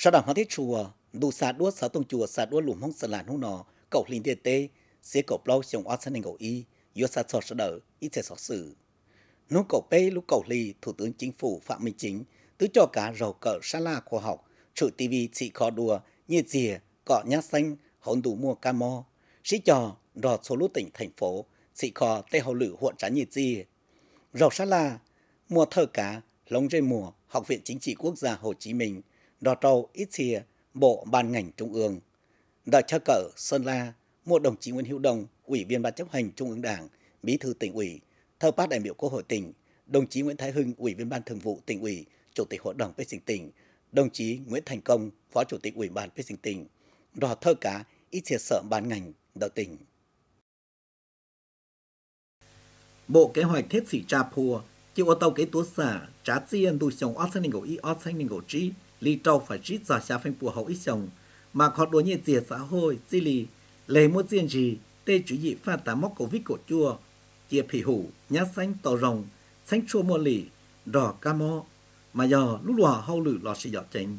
sau đó họ thấy chùa đủ xa đua sáu tông chùa xa đua lùm hông sơn làn hông nọ cậu linh tiền tê xế cậu lâu chồng oan sân cậu y do xa sọt sợ đỡ ít sẽ sọt xử nô cậu bê lúc cậu lì thủ tướng chính phủ phạm minh chính tứ cho cá rầu cờ sa la khoa học trụ tivi chị khó đùa như dìa cọ nhát xanh hỗn đủ mua ca mò, sĩ trò rò số lũ tỉnh thành phố sĩ kho tê hậu lử huộn trán như chi rầu sa la mua thơ cá lống rê mùa học viện chính trị quốc gia hồ chí minh đò trâu ít xìa bộ ban ngành trung ương đã cho cờ sơn la một đồng chí nguyễn hữu đồng ủy viên ban chấp hành trung ương đảng bí thư tỉnh ủy thơ phát đại biểu quốc hội tỉnh đồng chí nguyễn thái hưng ủy viên ban thường vụ tỉnh ủy chủ tịch hội đồng vệ sinh tỉnh đồng chí nguyễn thành công phó chủ tịch ủy ban vệ sinh tỉnh đò thơ cá ít xìa sở ban ngành đỡ tỉnh Bộ Kế hoạch Thiết Sĩ Trà Pùa, chịu ô tàu kế tố xả trá xiên đủ sống ớt xanh nình gỗ y ớt xanh nình gỗ trí lì trâu phải rít giả xa phanh bùa hậu ít chồng mà khó đối nhiên dìa xã hội di lì lấy một diện gì tê chủ dị pha tá móc cổ vít cổ chua chia phỉ hủ nhá xanh tàu rồng xanh chua mua lì đỏ ca mô mà giờ lúc lò hậu lử lò xì dọ chánh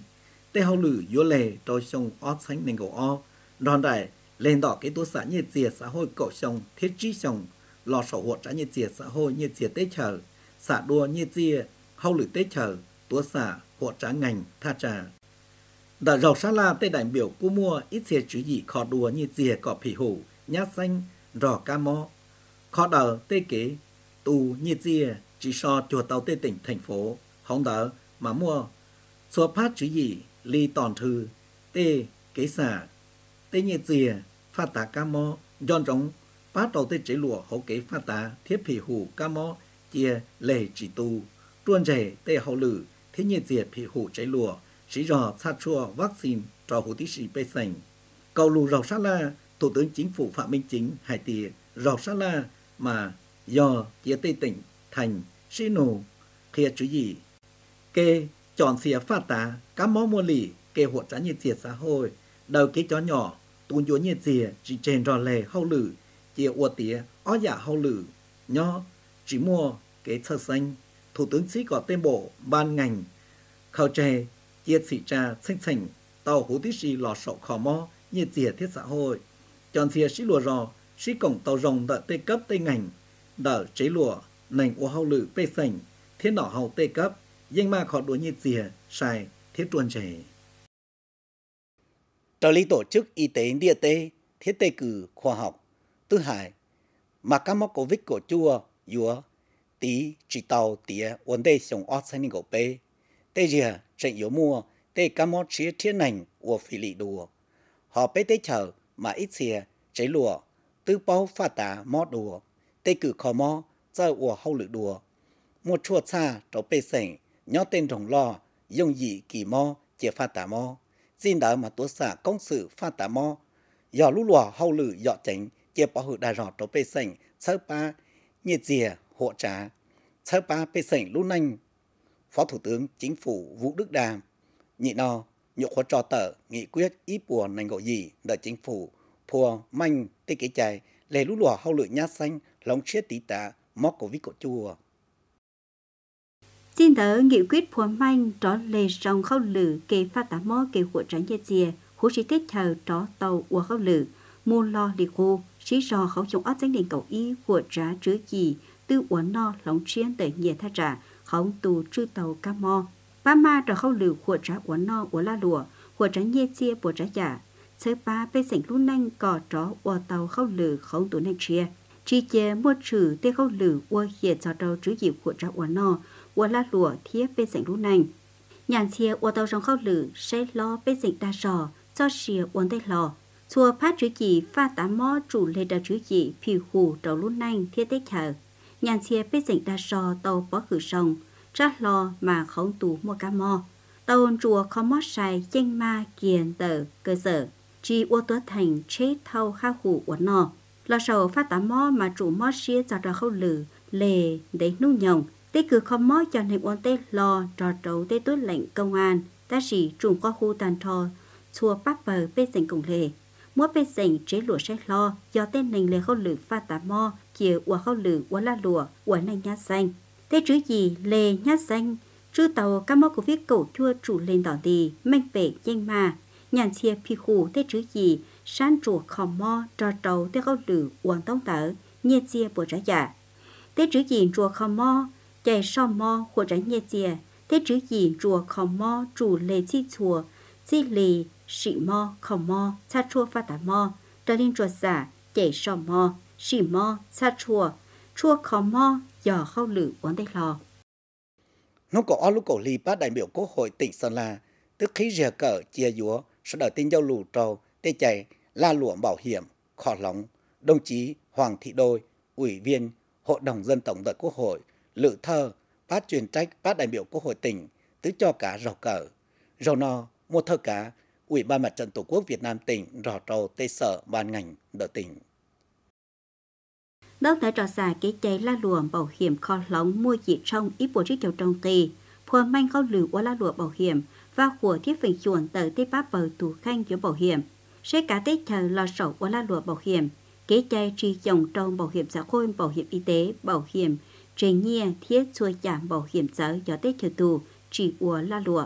tê hậu lử vô lề trôi sông o xanh nền cổ o đòn đại lên đỏ cái tố xã nhiệt dìa xã hội cổ sông thiết trí sông lò sổ hộ trả nhiệt dìa xã hội nhiệt dìa tê chờ xã đua nhiệt dìa hậu lử tê chờ tố xã của trả ngành tha trả. Đã dầu xa la tây đại biểu cú mua ít xe chú gì khó đùa như dìa cỏ phỉ hủ, nhát xanh, rò ca mò. Khó đờ tây kế, tù như dìa, chỉ so chùa tàu tây tỉnh thành phố, không đỡ mà mua. Số phát chú gì, ly tòn thư, tê kế xả, tê như dìa, pha tá ca mò, dọn rống, phát đầu tây chế lụa hậu kế pha tá, thiết phỉ hủ ca mò, chia lệ chỉ tù tuôn rẻ tê hậu lử, thế nhiệt diệt bị hủ cháy lùa, sĩ rò sát chua vaccine trò hủ tí sĩ bê sành. Cầu lù rào sát la, Thủ tướng Chính phủ Phạm Minh Chính hải tì rào sát la mà do chia tây tỉnh thành sĩ nổ khía chú gì. Kê chọn xìa phát tá, cá mó mua lì, kê hộ trả nhiệt diệt xã hội, đầu kế chó nhỏ, tuôn dúa nhiệt diệt, chỉ trên rò lè hâu lử, chia ua tía, ó giả dạ hâu lử, nho, chỉ mua kế thơ xanh thủ tướng sĩ có tên bộ ban ngành khảo trẻ chia sĩ trà sinh sảnh tàu hú tí sĩ lò sổ khó mò như dìa thiết xã hội chọn dìa sĩ lùa rò sĩ cổng tàu rồng đợi tê cấp tê ngành đợi chế lùa nành ô hao lự tê sành thiết nỏ hầu tê cấp danh mà khó đùa như dìa xài thiết tuần trẻ trợ lý tổ chức y tế địa tê thiết tê cử khoa học thứ hai mà các mắc covid của chua dúa tí chỉ tàu tía vấn đề sống ót sang nên gỗ Tê gì hả, yếu mua, tê cá mốt chia thiên nành của phí lị đùa. Họ bê tê chờ mà ít xìa, cháy lùa, tư bao phá tá mó đùa. Tê cử khó mó, giờ ủa hâu lự đùa. Một chuột xa trò bê sảnh, nhó tên rồng lo, dùng dị kỳ mó, chia phá tá mó. Xin đỡ mà tố xả công sự phá tá mó. Dọ lũ lùa hâu lự dọ tránh, chia bỏ hữu đà rọt trò bê sảnh, sơ ba, nhiệt dìa hộ trá, sơ ba bê sảnh lũ nanh. Phó Thủ tướng Chính phủ Vũ Đức Đàm, nhị no, nhộ khóa trò tờ, nghị quyết ít bùa nành gọi gì, đợi chính phủ, phùa, manh, tê kế chài, lề lũ lùa hâu lưỡi nha xanh, lòng chết tí tạ, móc cổ vít cổ chùa. Xin đỡ nghị quyết phùa manh trỏ lề rồng khâu lử kê phát tả mô kê hộ trắng dê dìa, hú sĩ tết thờ trỏ tàu ua khâu lử, mua lo lì khô, sĩ rò khẩu chống áp danh đền cầu ý của trá chứa gì, tư uốn no lóng chiên tới nhẹ tha trả không tù trư tàu ca mò ba ma trở không lưu của trả uốn no uốn la lùa của trả nhẹ chia của trả giả chơi ba bê sảnh lúc nanh cò tró uốn tàu không lưu không tù nanh chia chỉ chế mua trừ tê không lưu uốn hiệt cho đầu trứ dịp của trả uốn no uốn la lùa thiết bê sảnh lúc nanh nhàn chia uốn tàu trong không lưu sẽ lo bê sảnh đa sò cho xìa uốn tê lò chùa phát chữ gì pha tá mo chủ lê đạo chữ gì phi hù đầu lúc nanh thiết tết chờ nhàn chia bế dịnh đa sò tàu bó khử sông, rác lo mà không tù mua cá mò. Tàu chùa không mót sai chênh ma kiền tờ cơ sở, chi ô tớ thành chế thâu khá hủ uốn nọ. lo sầu phát tá mò mà chủ mò xia cho ra khâu lử, lề, để nung nhồng. Tế cử không mò cho nên uốn tế lo trò trấu tế tốt lệnh công an, ta chỉ chủ có khu tàn thò, chùa bắp vờ bế dịnh cùng lề múa bên sảnh chế lụa sẽ lo do tên nành lề khâu lử pha tà mo kia ua khâu lử ua la lụa ua nành nhá xanh thế chứ gì lề nhá xanh chư tàu cá mó của viết cầu chua chủ lên đỏ đi manh bể danh mà nhàn chia phi khu thế chứ gì sáng chùa khò mo trò trầu thế khâu lử uang tông tở nhiệt chia bộ trả giả dạ. thế chứ gì chùa khò mo chạy sau mo của trả nhiệt chia thế chứ gì chùa khò mo chủ lề chi chùa chi lì sĩ mo khò mo sa chua pha tà mo tờ linh chua xả chạy sò mo sĩ mo sa chua chua khò mo dò khâu lử uống tay lò nó có áo lúc cổ lì bác đại biểu quốc hội tỉnh sơn la tức khí rìa cờ chia dúa sau đợt tin giao lù trầu tê chạy la lụa bảo hiểm khó lóng đồng chí hoàng thị đôi ủy viên hội đồng dân tổng tại quốc hội lự thơ bác truyền trách bác đại biểu quốc hội tỉnh tứ cho cả rầu cờ rầu no mua thơ cá Ủy ban Mặt trận Tổ quốc Việt Nam tỉnh, Rò Trầu, Tây Sở, Ban ngành, đỡ tỉnh. Đó tại trò xà kế chạy la lùa bảo hiểm kho lóng mua chỉ trong ít bộ trích chầu trong tì, phùa manh kho lửa của la lùa bảo hiểm và của thiết phần chuồn tới tây bác bờ tù khanh giữa bảo hiểm. Sẽ cả tết chờ lo sầu của la lùa bảo hiểm, kế chạy tri dòng trong bảo hiểm xã hội, bảo hiểm y tế, bảo hiểm, trình nhiên thiết xua giảm bảo hiểm xã do tết chờ tù, chỉ của la lùa.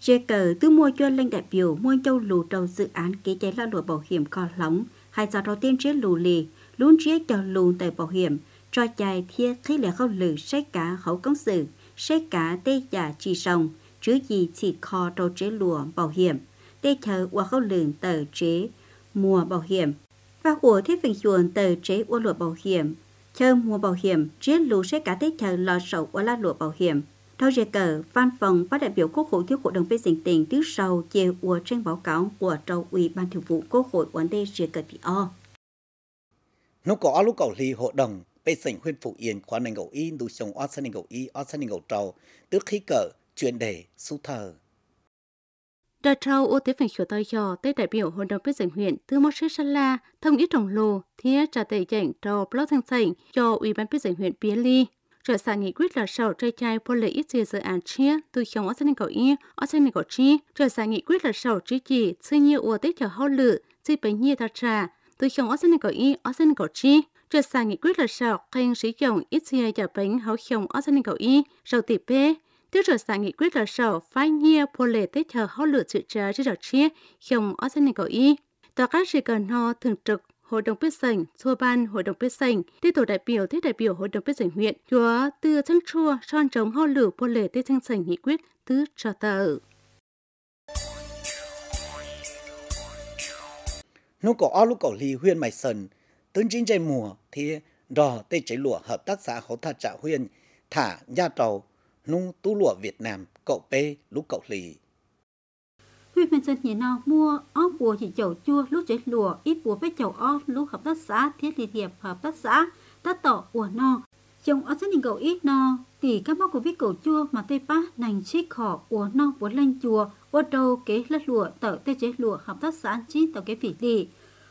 Rê cờ tư mua cho lên đại biểu mua châu lù trầu dự án ký chế là lụa bảo hiểm có lóng, hai giờ đầu tiên chế lù lì, luôn chế cho lù tại bảo hiểm, cho chạy thiê khi là khâu lử xét cả khẩu công sự, xét cả tê giả chỉ sòng chứ gì chỉ kho đầu chế lùa bảo hiểm, tê chờ qua khâu lử tờ chế mùa bảo hiểm. Và của thiết phần chuồn tờ chế qua lụa bảo hiểm, chờ mùa bảo hiểm, chế lù xét cả tê chờ lò sầu qua la lụa bảo hiểm. Theo giờ cờ, văn phòng Ban đại biểu Quốc hội thiếu Hội đồng phê duyệt tiền trước sau chia ua trên báo cáo của trâu ủy ban thường vụ Quốc hội vấn đề rìa cờ thì o. Nó có lúc cầu ly hội đồng phê duyệt huyên phụ yên khóa nền gầu y đủ chồng oan sân nền gầu y oan sân nền gầu trâu tức khí cờ chuyện đề su thờ. Đà trâu ô tế phành khổ tay cho tới đại biểu hội đồng phê duyệt huyện tư mô sư sân la thông ý trồng lô thiết trả tệ chảnh trâu blog thanh sảnh cho ủy ban phê duyệt huyện Pia Ly trở xa nghị quyết là sầu trai chai vô lợi ích dự án chia từ chồng ở sân cầu y ở sân cầu chi trở xa nghị quyết là sầu trí chỉ sư nhiều ua tích chờ hậu lự sư bệnh nhi thật trà từ chồng ở sân cầu y ở sân cầu chi trở xa nghị quyết là sầu khen sử dụng ít dự cho bệnh hậu chồng ở sân cầu y sau tỷ p tiêu trở xa nghị quyết là sầu phai nhi vô lợi tích chờ hậu lự sự trà chứ trở chia chống ở sân cầu y tòa các sự cần ho thường trực Hội đồng quyết sảnh, Chua Ban, Hội đồng quyết sảnh, Tê tổ đại biểu, Thế đại biểu Hội đồng quyết sảnh huyện, chùa, Tư Chân Chua, Son Trống Ho lửa, Pô Lề Tê Chân Sảnh Nghị quyết, Tứ cho Tờ. Nó có ao lúc có lì huyện mày sần, tướng chính chạy mùa thì đò tê cháy lụa hợp tác xã hậu thà trạ huyện, thả gia trầu, nung tu lụa Việt Nam, cậu p lúc cậu lì. Huy mình sơn nhìn nào mua ốc bùa chỉ chậu chua lúc chế lùa ít bùa với chậu ốc lúc hợp tác xã thiết liên hiệp hợp tác xã tác tỏ ủa no chồng ở dân cậu ít no tỷ các móc của viết cậu chua mà tây pa nành chích khỏ ủa no bùa lên chùa ủa đầu kế lất lùa tở tê chế lùa hợp tác xã chín tàu cái phỉ đi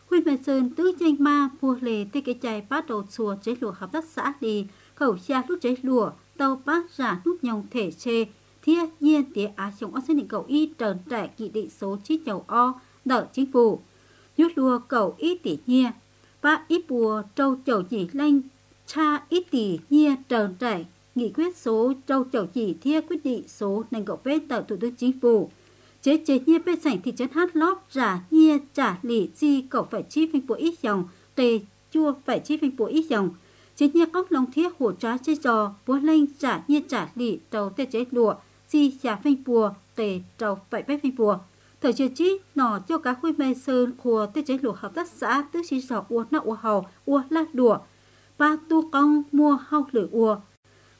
Huy mình sơn tứ tranh ma mua lề tê cái chai bắt đầu xùa chế lùa hợp tác xã đi khẩu xa lúc chế lùa tàu bát giả nút nhồng thể chê Thiên nhiên tế á chống ớt định cầu y trần trẻ kỵ định số chít chầu o nợ chính phủ. Nhút lùa cầu y tỉ nhiên và ít bùa trâu chầu chỉ lanh cha ít tỉ nhiên trần trẻ nghị quyết số trâu chầu chỉ thia quyết định số nành cầu phê tờ thủ tướng chính phủ chế chế nhiên bên sảnh thị trấn hát lót giả nhiên trả lì chi cậu phải chi phanh bộ ít dòng tề chua phải chi phanh bộ ít dòng chế nhiên cốc lòng thiết hồ trá chế trò búa lanh trả nhiên trả lì trầu tê chế lụa si chả phanh bùa kể trầu bảy bách phanh bùa thời chưa chí nọ cho cá khui mê sơn của tê chế lụa hợp tác xã tứ chỉ sọ ua nọ ua hầu ua la đùa ba tu công mua hau lử ua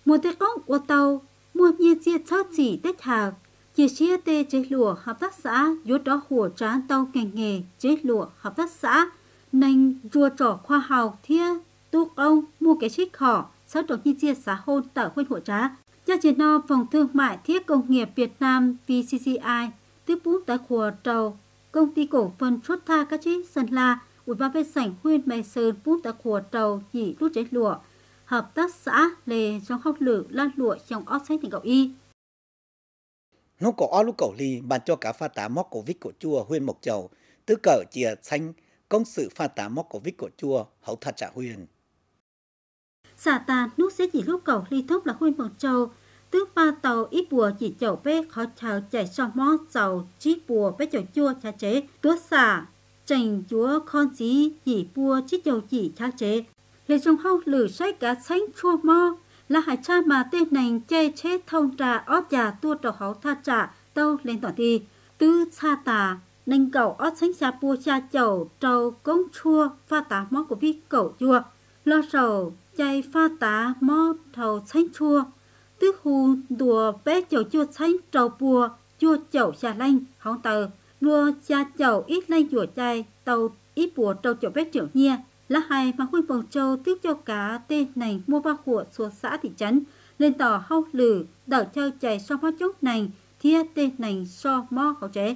mua tê công ua tàu mua nhiên chia chó chỉ tết hàng chia chia tê chế lụa hợp tác xã dốt đó hùa trán tàu ngành nghề chế lụa hợp tác xã nành rùa trò khoa học thia tu công mua cái chích khỏ sau đó nhiên chia xã hôn tở khuyên hùa trá Gia chỉ no Phòng Thương mại Thiết Công nghiệp Việt Nam VCCI tiếp bút tại khùa trầu Công ty cổ phần Chốt tha các chí Sơn La ủy ban vệ sảnh huyên mê sơn bút tại khùa trầu chỉ rút chế lụa hợp tác xã lề trong khóc lử lan lụa trong óc sách tỉnh cậu y nó có o lúc cậu ly bàn cho cả pha tá móc cổ vít của chua huyên mộc chầu tứ cờ chìa xanh công sự pha tá móc cổ vít của chua hậu thật trả huyền xà ta nước sẽ chỉ lúc cầu ly thúc là khuyên bằng châu tứ ba tàu ít bùa chỉ chậu bê khó chờ chạy cho mó dầu chí bùa bê chậu chua cha chế túa xà trành chúa con dí chỉ bùa chí chậu chỉ cha chế lê trong hâu lử say cá sánh chua mò là hải cha mà tên nành chê chế thông trà óp già tua trầu hấu tha trà tâu lên toàn thi tứ xa tà nành cầu óp sánh xa bùa cha chậu trầu cống chua pha tá mó của vi cầu chua lo sầu chạy pha tá mò thầu xanh chua tức hù đùa bé chầu chua xanh trầu bùa chua chậu xà lanh hóng tờ đua cha chầu ít lên chùa chai tàu ít bùa trầu chậu bé triệu nhia lá hai mà khuyên bồng châu tiếc cho cá tên này mua ba của xuống xã thị trấn lên tỏ hau lử đảo treo chạy so mó chốt này thia tên này so mó khẩu chế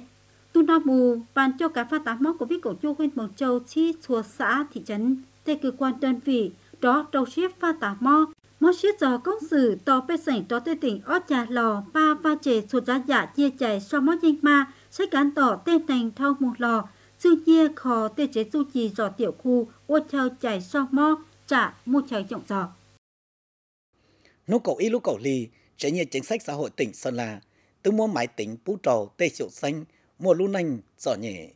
tu na bù bàn cho cá pha tá mó của viết cổ chua khuyên bồng châu chi xuống xã thị trấn thế cơ quan đơn vị đó đầu xếp pha tả mo mô xếp giờ công sự to bê sảnh to tê tỉnh ót trà lò ba pha chè sụt giá giả chia chạy so mó danh ma sẽ cán tỏ tên thành thâu một lò sư chia khó tê chế du trì giò tiểu khu ô treo chạy so mó trả một trời trọng giò lúc cầu y lúc cầu lì chế nhiệt chính sách xã hội tỉnh sơn la từ mua máy tính bú trầu tê triệu xanh mua lưu nanh giò nhẹ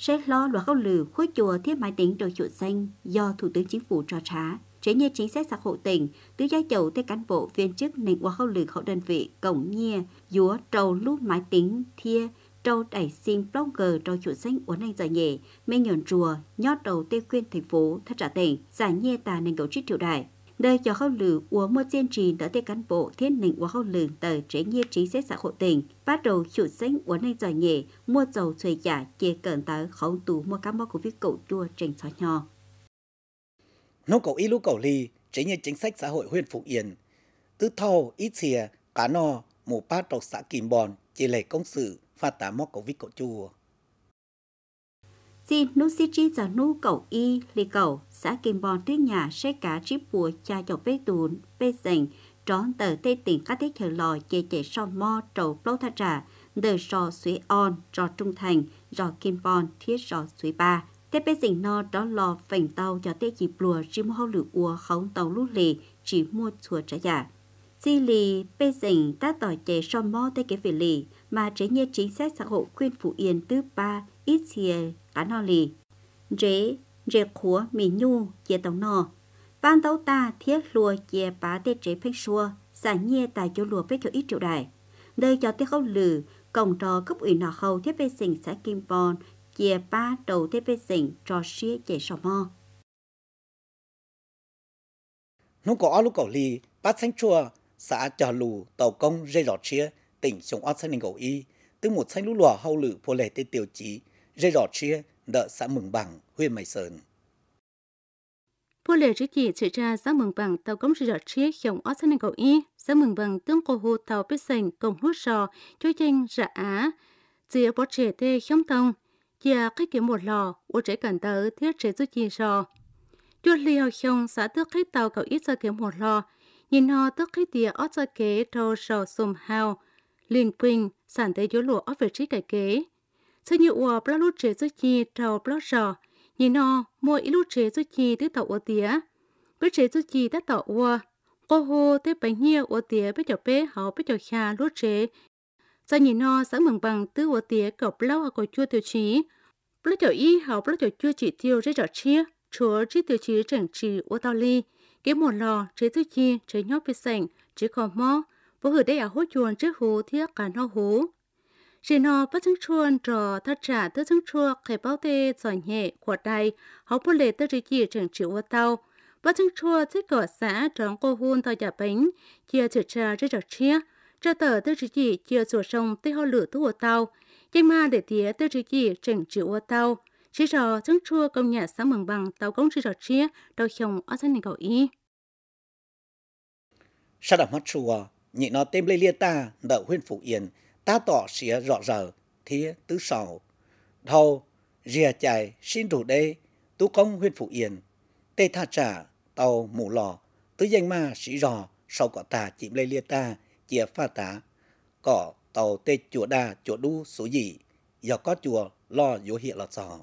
sẽ lo luật gốc lừa khối chùa thiết máy tính đồ chuột xanh do Thủ tướng Chính phủ cho trả. Chế như chính sách xã hội tỉnh, tứ giá chầu tới cán bộ viên chức nền qua khâu lừa khẩu đơn vị cổng nhia, dúa trầu lúc máy tính thia, trâu đẩy xin blogger trâu chuột xanh uốn anh giải nhẹ, mê nhọn chùa, nhót đầu tê quyên thành phố thất trả tỉnh, giải nhia tà nền cầu trích triệu đại, nơi cho khâu lử của một tiên trì đỡ tới cán bộ thiết lĩnh của khâu lử tờ trẻ nghiệp chính sách xã hội tỉnh bắt đầu chủ sinh của nơi giỏi nghề mua dầu thuê giả chia cận tới khẩu tù mua cá bó của viết cậu chua trình xóa nhỏ nô cậu y lũ cậu ly chế như chính sách xã hội huyện phục Yên tứ thâu ít xìa cá no mù ba trọc xã Kim Bòn chỉ lệ công sự phát tá mó cậu viết cậu chua xin nu si chi giờ nu cầu y li cầu xã kim bon tuyết nhà sẽ cả chip bùa cha cho bê tùn bê dành trón tờ tê tỉnh các tiết thờ lò chê chê son mo trầu plô tha trà đờ sò suy on trò trung thành rò kim bon thiết rò suy ba thế bê dành no đó lò phành tàu cho tê chỉ bùa chim hô lửa ua khống tàu lú lì chỉ mua chùa trả giả dạ. Di lì bê dành ta tỏ chê son mo tê kế về lì mà chế nhé chính sách xã hội khuyên phụ yên thứ ba ít xìa cá nò lì. Rế, rế khúa mì nhu, dê tổng nò. Văn tàu ta thiết lùa dê bá tê chế phách xua, xả nhê tại chỗ lùa phách chỗ ít triệu đại. Đời cho tiết khâu lử, cổng trò cấp ủy nọ khâu thiết phê xình xã Kim Bon, dê ba đầu thiết phê xình trò xía chế sò mò. Nó có lúc cậu lì, bát xanh chua, xã trò lù, tàu công, dây rọt chia tỉnh sống ót xanh nền cầu y, từ một xanh lũ lùa hâu lử phô lệ tê tiêu chí, dây rọt chia nợ xã Mường Bằng, huyện mày Sơn. Phố lệ rỉ kỳ chỉ ra xã Mường Bằng tàu cống rỉ rọt chia khổng ớt sân cầu y, xã Mường Bằng tương cổ hồ tàu biết sành công hút sò, chối chanh rạ á, dìa bỏ trẻ tê khổng tông, dìa cái kiếm một lò, ô trẻ cản tớ thiết trẻ rút chi sò. Chua liều khổng xã tước khách tàu cầu ít sơ kiếm một lò, nhìn họ tước khách tìa ớt sơ kế trâu sò xùm hào, liền quỳnh, sản tế dối lụa ớt về trí cải kế, sư như ua bla lút chế xuất chi trầu bla sò nhìn nò mua ít lút chế xuất chi tới tàu ua tía với chế xuất chi tới tàu ua cô hô tới bánh nhia ua tía với chậu bé họ với chậu kha lút chế sư nhìn nò sẵn mừng bằng tứ ua tía cậu bla hoặc cậu chua tiêu chí bla chậu y họ bla chậu chua chỉ tiêu rất rõ chia chúa chỉ tiêu chí chẳng chỉ ua tao ly kế một lò chế xuất chi chế nhóc với sảnh chế còn mò bố hử đây à hốt chuồn chế hú thiết cả nó hú chỉ nó bắt chứng chuồn trò thất trả tới chứng chua khai báo tê giỏi nhẹ của đài họ bố lệ tới chỉ chỉ chẳng chịu ô tàu bắt chứng chua chết cỏ xã tròn cô hôn tàu giả bánh chia chữ trà rất trò chia cho tờ tới chỉ chỉ chia sổ sông tới họ lửa tu ô tàu danh ma để tía tới chỉ chỉ chẳng chịu ô tàu chỉ trò chứng chua công nhà xã mường bằng tàu công chỉ trò chia đầu chồng ở dân cầu y sao đảm mắt chùa nhị nó tên lê lia ta đậu huyên phụ yên ta tỏ xìa rõ rờ thía tứ sầu thâu rìa chạy xin đủ đê tú công huyện phụ yên tê tha trả tàu mù lò tứ danh ma sĩ rò sau cỏ tà chìm lê lia ta chia pha tá cỏ tàu tê chùa đa chùa đu số gì giờ có chùa lo vô hiện là sò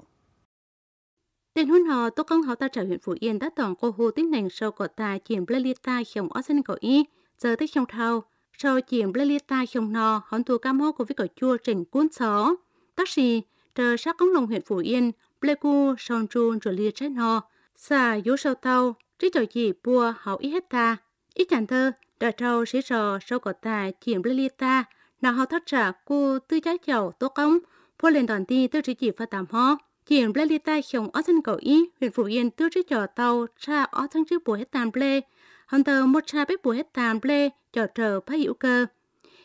Tên hôn họ tô công họ ta trả huyện Phú Yên đã tổng cô hồ tính nành sâu cỏ ta chìm lê lia ta khiổng ó sinh cỏ y giờ tới khiổng thao sau chuyện Blelita không no hỏng thua cam hô của với cỏ chua trình cuốn xó. Tác sĩ, trờ sát cống lồng huyện phủ Yên, Pleiku song chuông rồi lia trái no, xà dũ sau tàu, trí trò gì bùa hậu ít hết ta. Ít chàng thơ, đợi trâu sĩ rò sau cỏ tài chuyện Blelita, nào họ thất trả cô tư trái chầu tố công, phô lên toàn ti tư trí chỉ pha tạm ho. Chuyện Blelita không ở sân cầu ý, huyện phủ Yên tư trí trò tàu, ra ở sân trí bùa hết tàn Blelita, hunter một cha bếp bùa hết tàn ple cho trở phá hữu cơ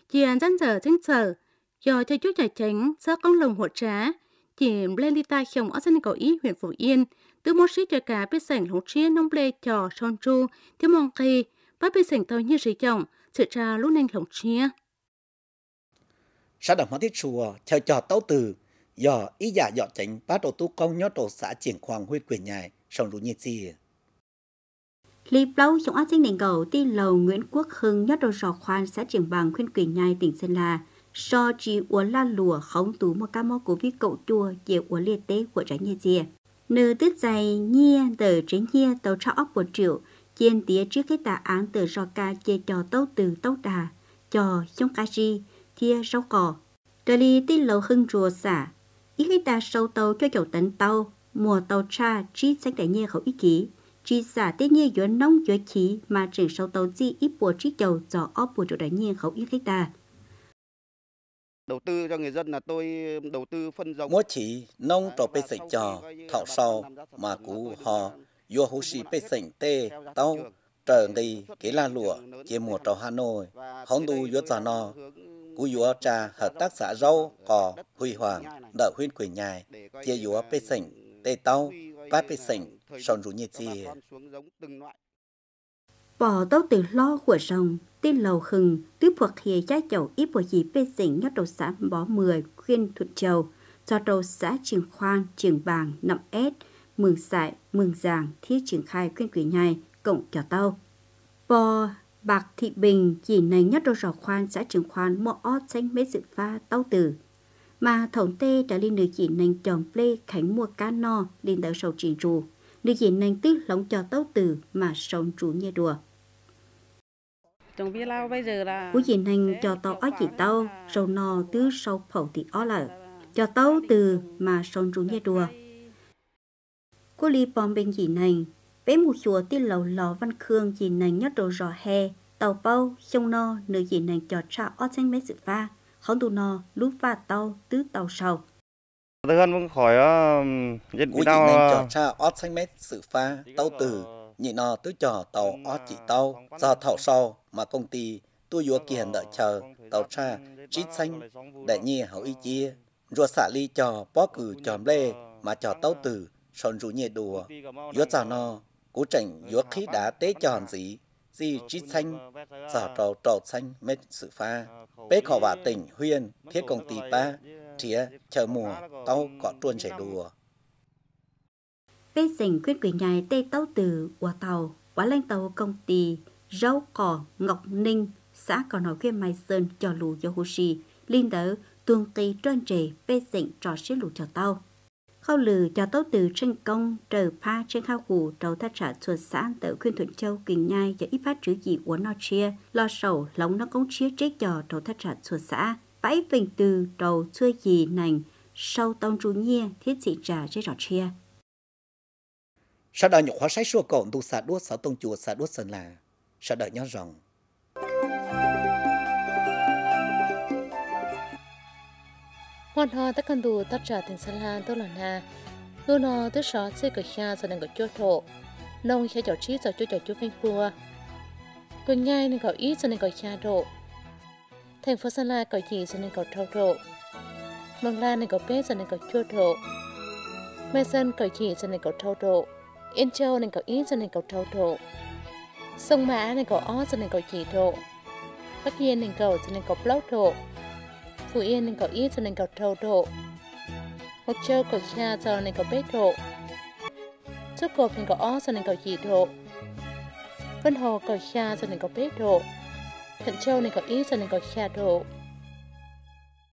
chỉ ăn dân giờ chính sở do cho chú giải tránh do công lồng hộ trá chỉ lên đi tay khổng ở dân cầu ý huyện phú yên từ một sĩ cho cả biết sảnh lục chia nông ple trò son chu thiếu mong kỳ bắt biết sảnh tôi như sĩ chồng sự trà lúc nên lục chia sao đồng hóa thiết chùa theo trò tấu từ do ý giả dọ tránh bắt đầu tu công nhớ tổ xã triển khoang huy quyền nhài sông rú nhiệt gì Lý lâu chống ác dinh đỉnh cầu ti lầu Nguyễn Quốc Hưng nhất đồ rò khoan xã trường bằng khuyên quỷ nhai tỉnh Sơn La. So chi uốn la lùa khống tú một ca mô của vi cậu chua dễ uốn liệt tế của trái nhẹ dìa. Nữ tứ dày nhia tờ trái nhia tàu trao ốc của triệu, chiên tía trước cái tà án tờ rò ca chê trò tâu từ tâu đà, trò trong ca ri, thia rau cỏ. Trời lý ti lầu hưng rùa xả, ít cái tà sâu tàu cho chậu tấn tàu, mùa tàu cha trí sách đại nhia khẩu ý ký chỉ giả tế nhiên giữa nông giữa khí mà triển sâu tàu di ít bùa trí dầu cho óp bùa chủ đại nhiên khẩu khách ta Đầu tư cho người dân là tôi đầu tư phân giống. Mua chỉ nông trò bê sạch trò, thảo sau mà cú họ vô hú sĩ bê sạch tê tao trở đi kế la lụa chế mùa trò Hà Nội, hóng tu vô trò nò, cú vô trà hợp tác xã rau cò huy hoàng đỡ huyên quỷ nhài chế vô bê sạch tê tao bá bê sạch sòn rủ nhẹ chì. Bỏ tàu từ lo của rồng, tin lầu khừng, tứ phật hề trái chầu ít bộ gì bê dỉnh nhắc đầu xã bó mười, khuyên thuận chầu, do đầu xã trường khoan, trường bàng, nậm ết mường sại, mường giàng, thiết trường khai khuyên quỷ nhai, cộng kéo tàu, Bò Bạc Thị Bình chỉ nành nhất đôi rò khoan xã trường khoan mua ót xanh mấy dự pha tàu tử. Mà thống tê đã lên được chỉ nành chồng lê khánh mua cá no lên tới sầu trình rù được dĩ nành tư lóng cho tấu từ mà sống chủ nhẹ đùa. Của dĩ nành cho tàu ó chỉ tàu, râu nò tứ sau phẩu thì ó lở, cho tấu từ mà sống chủ nhẹ đùa. của ly bom bên dĩ nành, bé mù chùa tiên lầu lò văn khương dĩ nành nhất đồ rò hè, tàu bao sông no nữ dĩ nành cho cha ó xanh mấy sự pha không tù no lúc pha tàu tứ tàu sầu tôi Thứ hơn khỏi dân ờ, quý đào cho cha ót xanh mét sự pha tàu từ nhị nọ tôi trò tàu ót chỉ ờ, tàu do thảo sau mà công ty tôi vừa kiện đợi ờ, chờ tàu cha chít xanh đại nhi hậu y chia rùa xả ly trò bó cử trò lê mà trò tàu từ son rủ nhẹ đùa vừa chào nọ cú chảnh vừa khí đá tế tròn gì gì chít xanh giả trò trò xanh mét sự pha bế khỏ vả tỉnh huyên thiết công ty ba thía chờ mùa tàu có tuần sẽ đùa bên sình khuyên quỷ nhai tê tàu từ quả tàu quả lên tàu công ty rau cỏ ngọc ninh xã cỏ nổi khuyên mai sơn cho lù yohushi linh đỡ tuôn kỳ trơn trề bê dịnh trò xế lù cho tàu khâu lừ cho tàu từ trên công trở pha trên khao củ tàu thác trả chuột xã tự khuyên thuận châu kình nhai cho ít phát chữ gì uốn no chia lo sầu lóng nó cũng chia trích cho tàu thác trả chuột xã bảy bình từ đầu chưa gì nành sau tông chú nhia thiết chỉ trà chế rõ chia sau đó nhục hóa sách xua cổng tu xả đuốt sáu tông chùa xả đuốt sơn là sau đợi nhó rồng hoàn hoa tất con đủ tất trả tiền sơn la tôi là na luôn nó tức sợ sẽ cửa xa rồi đang có chua thổ nông sẽ chảo trí rồi chua chảo chua phanh bùa còn nhai nên có ít rồi nên có xa độ thành phố Sơn La có gì cho nên có trâu thổ. Mường La này có bếp cho nên có chua thổ. Mai Sơn có gì cho nên có trâu thổ. Yên Châu này có ít cho nên có trâu thổ. Sông Mã này có ó cho nên có chỉ thổ. Bắc Yên này có cho nên có block thổ. Phú Yên nên có ít cho nên có trâu thổ. Mộc Châu có cha cho nên có bếp thổ. Trúc Cột nên có ó cho nên có chỉ thổ. Vân Hồ có cha cho nên có bếp thổ thận châu này có ít giờ này có độ.